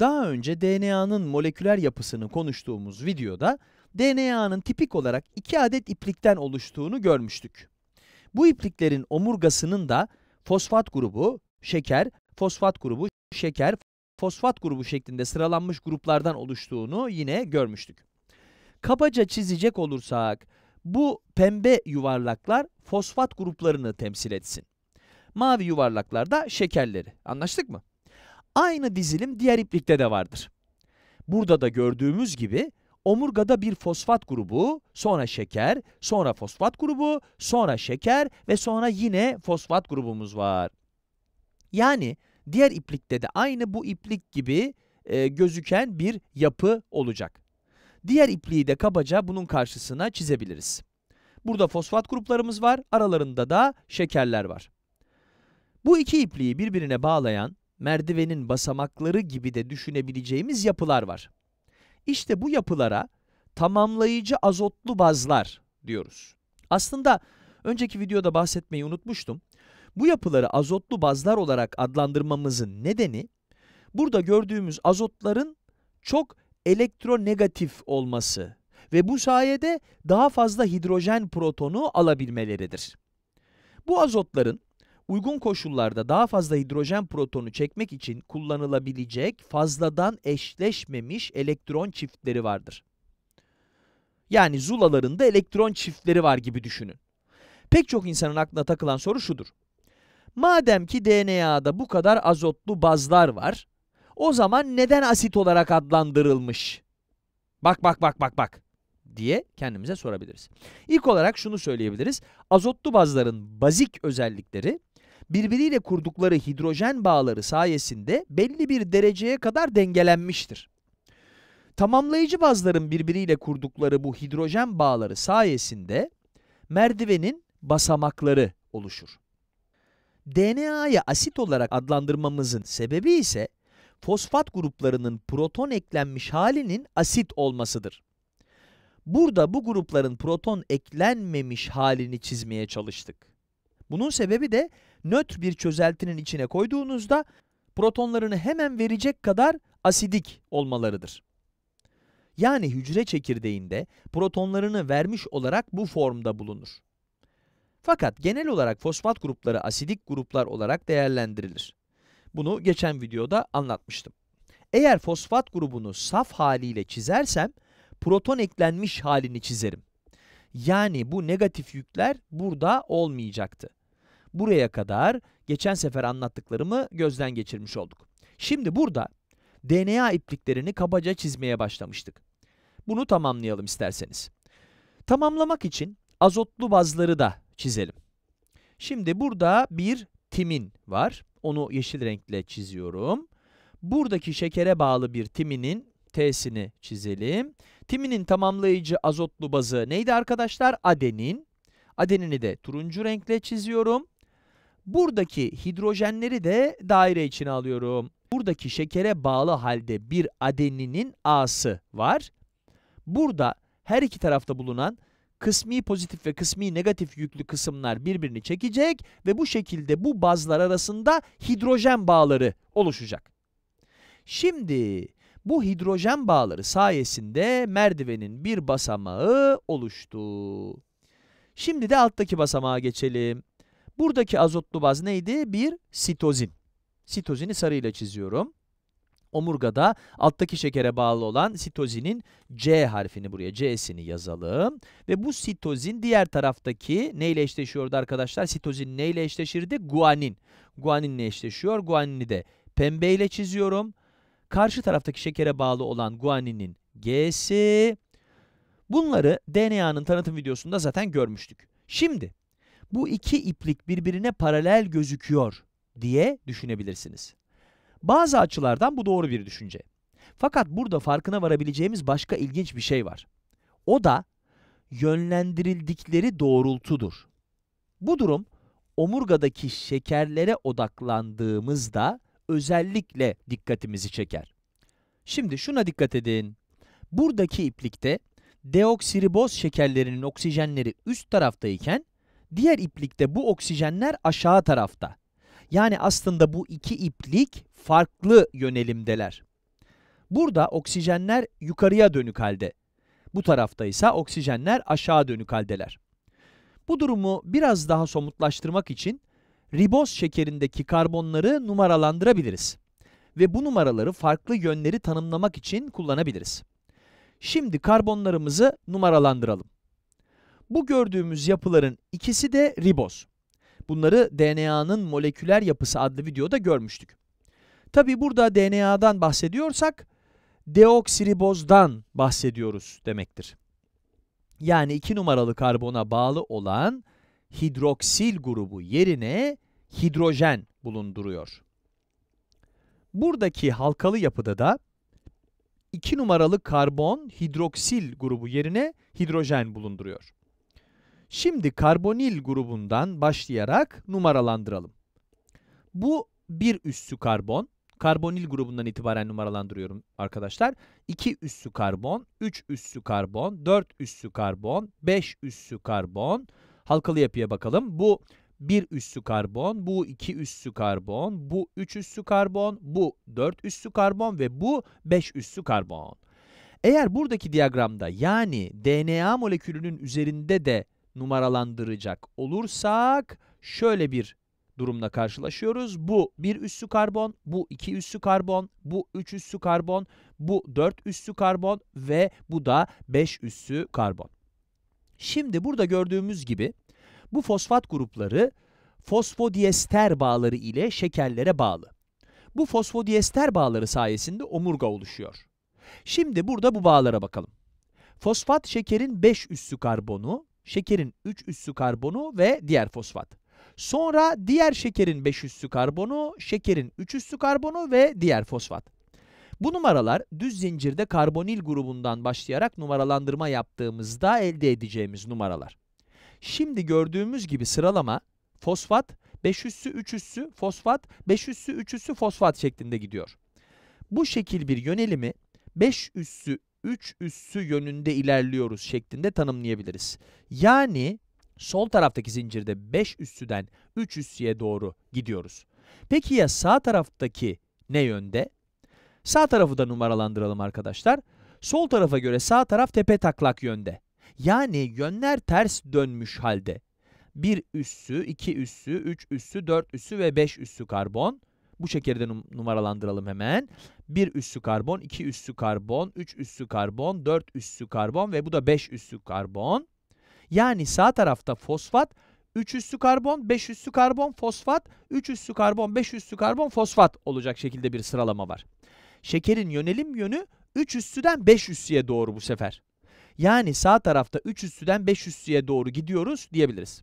Daha önce DNA'nın moleküler yapısını konuştuğumuz videoda DNA'nın tipik olarak iki adet iplikten oluştuğunu görmüştük. Bu ipliklerin omurgasının da fosfat grubu şeker, fosfat grubu şeker, fosfat grubu şeklinde sıralanmış gruplardan oluştuğunu yine görmüştük. Kabaca çizecek olursak, bu pembe yuvarlaklar fosfat gruplarını temsil etsin. Mavi yuvarlaklar da şekerleri. Anlaştık mı? Aynı dizilim diğer iplikte de vardır. Burada da gördüğümüz gibi omurgada bir fosfat grubu, sonra şeker, sonra fosfat grubu, sonra şeker ve sonra yine fosfat grubumuz var. Yani diğer iplikte de aynı bu iplik gibi e, gözüken bir yapı olacak. Diğer ipliği de kabaca bunun karşısına çizebiliriz. Burada fosfat gruplarımız var, aralarında da şekerler var. Bu iki ipliği birbirine bağlayan merdivenin basamakları gibi de düşünebileceğimiz yapılar var. İşte bu yapılara tamamlayıcı azotlu bazlar diyoruz. Aslında önceki videoda bahsetmeyi unutmuştum. Bu yapıları azotlu bazlar olarak adlandırmamızın nedeni, burada gördüğümüz azotların çok elektronegatif olması ve bu sayede daha fazla hidrojen protonu alabilmeleridir. Bu azotların uygun koşullarda daha fazla hidrojen protonu çekmek için kullanılabilecek fazladan eşleşmemiş elektron çiftleri vardır. Yani zulalarında elektron çiftleri var gibi düşünün. Pek çok insanın aklına takılan soru şudur. Madem ki DNA'da bu kadar azotlu bazlar var, o zaman neden asit olarak adlandırılmış? Bak bak bak bak bak diye kendimize sorabiliriz. İlk olarak şunu söyleyebiliriz. Azotlu bazların bazik özellikleri birbiriyle kurdukları hidrojen bağları sayesinde belli bir dereceye kadar dengelenmiştir. Tamamlayıcı bazların birbiriyle kurdukları bu hidrojen bağları sayesinde merdivenin basamakları oluşur. DNA'yı asit olarak adlandırmamızın sebebi ise fosfat gruplarının proton eklenmiş halinin asit olmasıdır. Burada bu grupların proton eklenmemiş halini çizmeye çalıştık. Bunun sebebi de nötr bir çözeltinin içine koyduğunuzda protonlarını hemen verecek kadar asidik olmalarıdır. Yani hücre çekirdeğinde protonlarını vermiş olarak bu formda bulunur. Fakat genel olarak fosfat grupları asidik gruplar olarak değerlendirilir. Bunu geçen videoda anlatmıştım. Eğer fosfat grubunu saf haliyle çizersem, proton eklenmiş halini çizerim. Yani bu negatif yükler burada olmayacaktı. Buraya kadar geçen sefer anlattıklarımı gözden geçirmiş olduk. Şimdi burada DNA ipliklerini kabaca çizmeye başlamıştık. Bunu tamamlayalım isterseniz. Tamamlamak için azotlu bazları da çizelim. Şimdi burada bir timin var. Onu yeşil renkle çiziyorum. Buradaki şekere bağlı bir timinin T'sini çizelim. Timinin tamamlayıcı azotlu bazı neydi arkadaşlar? Adenin. Adenini de turuncu renkle çiziyorum. Buradaki hidrojenleri de daire içine alıyorum. Buradaki şekere bağlı halde bir adeninin A'sı var. Burada her iki tarafta bulunan kısmi pozitif ve kısmi negatif yüklü kısımlar birbirini çekecek ve bu şekilde bu bazlar arasında hidrojen bağları oluşacak. Şimdi bu hidrojen bağları sayesinde merdivenin bir basamağı oluştu. Şimdi de alttaki basamağa geçelim. Buradaki azotlu baz neydi? Bir sitozin. Sitozini sarıyla çiziyorum. Omurgada alttaki şekere bağlı olan sitozinin C harfini buraya C'sini yazalım. Ve bu sitozin diğer taraftaki neyle eşleşiyordu arkadaşlar? Sitozin neyle eşleşirdi? Guanin. Guaninle eşleşiyor. Guanini de pembeyle çiziyorum. Karşı taraftaki şekere bağlı olan guaninin G'si. Bunları DNA'nın tanıtım videosunda zaten görmüştük. Şimdi bu iki iplik birbirine paralel gözüküyor diye düşünebilirsiniz. Bazı açılardan bu doğru bir düşünce. Fakat burada farkına varabileceğimiz başka ilginç bir şey var. O da yönlendirildikleri doğrultudur. Bu durum omurgadaki şekerlere odaklandığımızda özellikle dikkatimizi çeker. Şimdi şuna dikkat edin. Buradaki iplikte deoksiriboz şekerlerinin oksijenleri üst taraftayken Diğer iplikte bu oksijenler aşağı tarafta. Yani aslında bu iki iplik farklı yönelimdeler. Burada oksijenler yukarıya dönük halde. Bu tarafta ise oksijenler aşağı dönük haldeler. Bu durumu biraz daha somutlaştırmak için riboz şekerindeki karbonları numaralandırabiliriz ve bu numaraları farklı yönleri tanımlamak için kullanabiliriz. Şimdi karbonlarımızı numaralandıralım. Bu gördüğümüz yapıların ikisi de riboz. Bunları DNA'nın moleküler yapısı adlı videoda görmüştük. Tabi burada DNA'dan bahsediyorsak deoksiribozdan bahsediyoruz demektir. Yani iki numaralı karbona bağlı olan hidroksil grubu yerine hidrojen bulunduruyor. Buradaki halkalı yapıda da iki numaralı karbon hidroksil grubu yerine hidrojen bulunduruyor. Şimdi karbonil grubundan başlayarak numaralandıralım. Bu bir üssü karbon. Karbonil grubundan itibaren numaralandırıyorum arkadaşlar. 2 üssü karbon, 3 üssü karbon, 4 üssü karbon, 5 üssü karbon. Halkalı yapıya bakalım. Bu 1 üssü karbon, bu 2 üssü karbon, bu 3 üssü karbon, bu 4 üssü karbon ve bu 5 üssü karbon. Eğer buradaki diyagramda yani DNA molekülünün üzerinde de numaralandıracak olursak şöyle bir durumla karşılaşıyoruz. Bu bir üssü karbon, bu iki üssü karbon, bu üç üssü karbon, bu dört üssü karbon ve bu da beş üssü karbon. Şimdi burada gördüğümüz gibi bu fosfat grupları fosfodiester bağları ile şekerlere bağlı. Bu fosfodiester bağları sayesinde omurga oluşuyor. Şimdi burada bu bağlara bakalım. Fosfat şekerin 5 üssü karbonu, şekerin 3 üssü karbonu ve diğer fosfat. Sonra diğer şekerin 5 üssü karbonu, şekerin 3 üssü karbonu ve diğer fosfat. Bu numaralar düz zincirde karbonil grubundan başlayarak numaralandırma yaptığımızda elde edeceğimiz numaralar. Şimdi gördüğümüz gibi sıralama fosfat, 5 üssü 3 üssü fosfat, 5 üssü 3 üssü fosfat şeklinde gidiyor. Bu şekil bir yönelimi 5 üssü 3 üssü yönünde ilerliyoruz şeklinde tanımlayabiliriz. Yani sol taraftaki zincirde 5 üssüden 3 üssüye doğru gidiyoruz. Peki ya sağ taraftaki ne yönde? Sağ tarafı da numaralandıralım arkadaşlar. Sol tarafa göre sağ taraf tepe taklak yönde. Yani yönler ters dönmüş halde. 1 üssü, 2 üssü, 3 üssü, 4 üssü ve 5 üssü karbon. Bu şekeri de num numaralandıralım hemen. 1 üssü karbon, 2 üssü karbon, 3 üssü karbon, 4 üssü karbon ve bu da 5 üssü karbon. Yani sağ tarafta fosfat 3 üssü karbon, 5 üssü karbon, fosfat, 3 üssü karbon, 5 üssü karbon, fosfat olacak şekilde bir sıralama var. Şekerin yönelim yönü 3 üssüden 5 üssüye doğru bu sefer. Yani sağ tarafta 3 üssüden 5 üssüye doğru gidiyoruz diyebiliriz.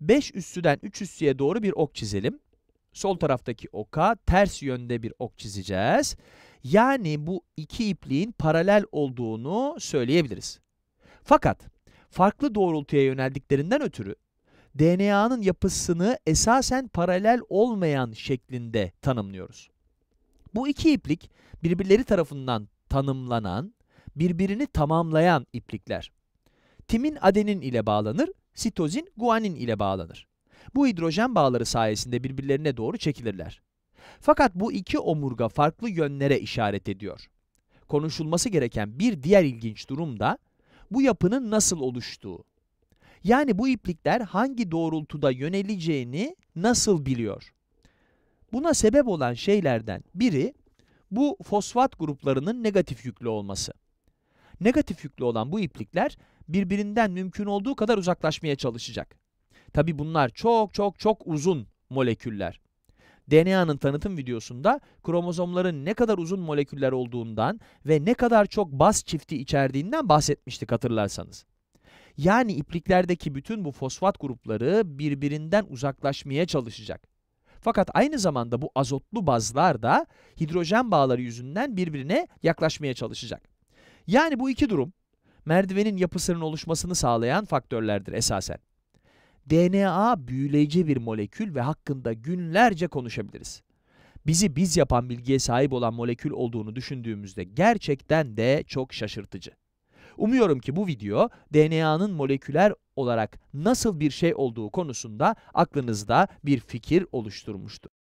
5 üssüden 3 üssüye doğru bir ok çizelim sol taraftaki oka ters yönde bir ok çizeceğiz. Yani bu iki ipliğin paralel olduğunu söyleyebiliriz. Fakat farklı doğrultuya yöneldiklerinden ötürü DNA'nın yapısını esasen paralel olmayan şeklinde tanımlıyoruz. Bu iki iplik birbirleri tarafından tanımlanan, birbirini tamamlayan iplikler. Timin adenin ile bağlanır, sitozin guanin ile bağlanır. Bu hidrojen bağları sayesinde birbirlerine doğru çekilirler. Fakat bu iki omurga farklı yönlere işaret ediyor. Konuşulması gereken bir diğer ilginç durum da bu yapının nasıl oluştuğu. Yani bu iplikler hangi doğrultuda yöneleceğini nasıl biliyor? Buna sebep olan şeylerden biri bu fosfat gruplarının negatif yüklü olması. Negatif yüklü olan bu iplikler birbirinden mümkün olduğu kadar uzaklaşmaya çalışacak. Tabi bunlar çok çok çok uzun moleküller. DNA'nın tanıtım videosunda kromozomların ne kadar uzun moleküller olduğundan ve ne kadar çok baz çifti içerdiğinden bahsetmiştik hatırlarsanız. Yani ipliklerdeki bütün bu fosfat grupları birbirinden uzaklaşmaya çalışacak. Fakat aynı zamanda bu azotlu bazlar da hidrojen bağları yüzünden birbirine yaklaşmaya çalışacak. Yani bu iki durum merdivenin yapısının oluşmasını sağlayan faktörlerdir esasen. DNA büyüleyici bir molekül ve hakkında günlerce konuşabiliriz. Bizi biz yapan bilgiye sahip olan molekül olduğunu düşündüğümüzde gerçekten de çok şaşırtıcı. Umuyorum ki bu video DNA'nın moleküler olarak nasıl bir şey olduğu konusunda aklınızda bir fikir oluşturmuştur.